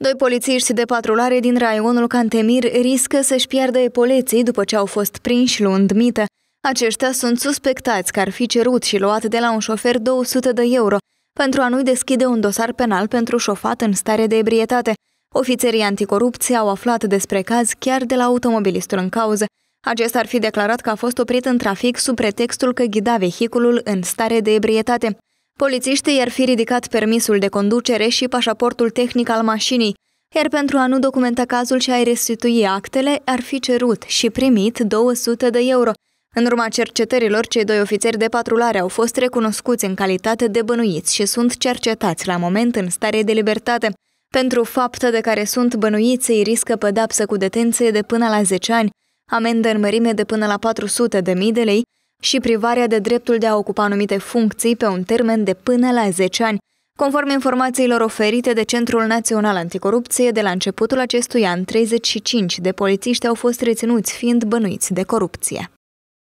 Doi polițiști de patrulare din raionul Cantemir riscă să-și piardă epoleții după ce au fost prinși luând mită. Aceștia sunt suspectați că ar fi cerut și luat de la un șofer 200 de euro pentru a nu-i deschide un dosar penal pentru șofat în stare de ebrietate. Ofițerii anticorupție au aflat despre caz chiar de la automobilistul în cauză. Acesta ar fi declarat că a fost oprit în trafic sub pretextul că ghida vehiculul în stare de ebrietate. Polițiștii i-ar fi ridicat permisul de conducere și pașaportul tehnic al mașinii, iar pentru a nu documenta cazul și a-i restitui actele, ar fi cerut și primit 200 de euro. În urma cercetărilor, cei doi ofițeri de patrulare au fost recunoscuți în calitate de bănuiți și sunt cercetați la moment în stare de libertate. Pentru faptă de care sunt bănuiți, îi riscă pedapsă cu detenție de până la 10 ani, amendă în mărime de până la 400 de mii de lei, și privarea de dreptul de a ocupa anumite funcții pe un termen de până la 10 ani, conform informațiilor oferite de Centrul Național Anticorupție de la începutul acestui an, 35 de polițiști au fost reținuți fiind bănuiți de corupție.